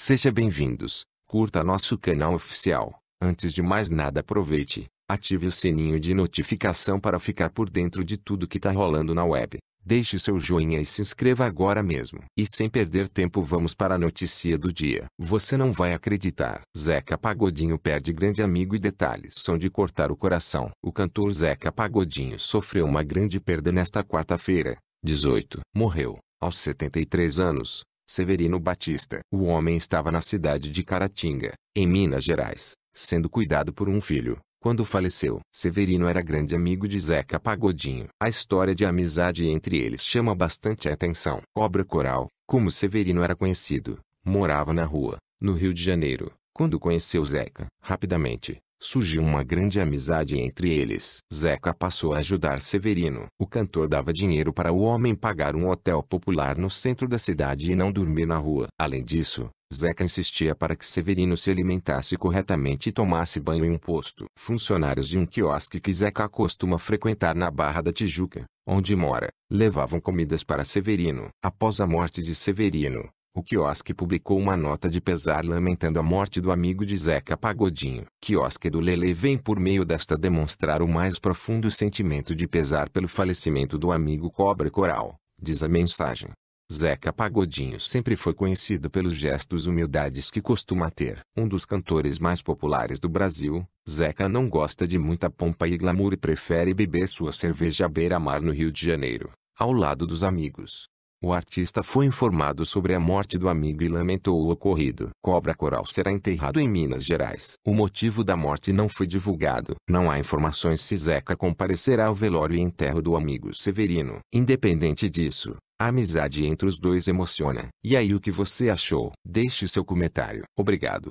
Seja bem-vindos, curta nosso canal oficial. Antes de mais nada aproveite, ative o sininho de notificação para ficar por dentro de tudo que tá rolando na web. Deixe seu joinha e se inscreva agora mesmo. E sem perder tempo vamos para a notícia do dia. Você não vai acreditar. Zeca Pagodinho perde grande amigo e detalhes são de cortar o coração. O cantor Zeca Pagodinho sofreu uma grande perda nesta quarta-feira, 18. Morreu, aos 73 anos, Severino Batista. O homem estava na cidade de Caratinga, em Minas Gerais, sendo cuidado por um filho. Quando faleceu, Severino era grande amigo de Zeca Pagodinho. A história de amizade entre eles chama bastante atenção. Obra coral, como Severino era conhecido, morava na rua, no Rio de Janeiro, quando conheceu Zeca. Rapidamente, Surgiu uma grande amizade entre eles. Zeca passou a ajudar Severino. O cantor dava dinheiro para o homem pagar um hotel popular no centro da cidade e não dormir na rua. Além disso, Zeca insistia para que Severino se alimentasse corretamente e tomasse banho em um posto. Funcionários de um quiosque que Zeca costuma frequentar na Barra da Tijuca, onde mora, levavam comidas para Severino. Após a morte de Severino, o quiosque publicou uma nota de pesar lamentando a morte do amigo de Zeca Pagodinho. Quiosque do Lele vem por meio desta demonstrar o mais profundo sentimento de pesar pelo falecimento do amigo Cobra Coral, diz a mensagem. Zeca Pagodinho sempre foi conhecido pelos gestos humildades que costuma ter. Um dos cantores mais populares do Brasil, Zeca não gosta de muita pompa e glamour e prefere beber sua cerveja à beira-mar no Rio de Janeiro, ao lado dos amigos. O artista foi informado sobre a morte do amigo e lamentou o ocorrido. Cobra Coral será enterrado em Minas Gerais. O motivo da morte não foi divulgado. Não há informações se Zeca comparecerá ao velório e enterro do amigo Severino. Independente disso, a amizade entre os dois emociona. E aí o que você achou? Deixe seu comentário. Obrigado.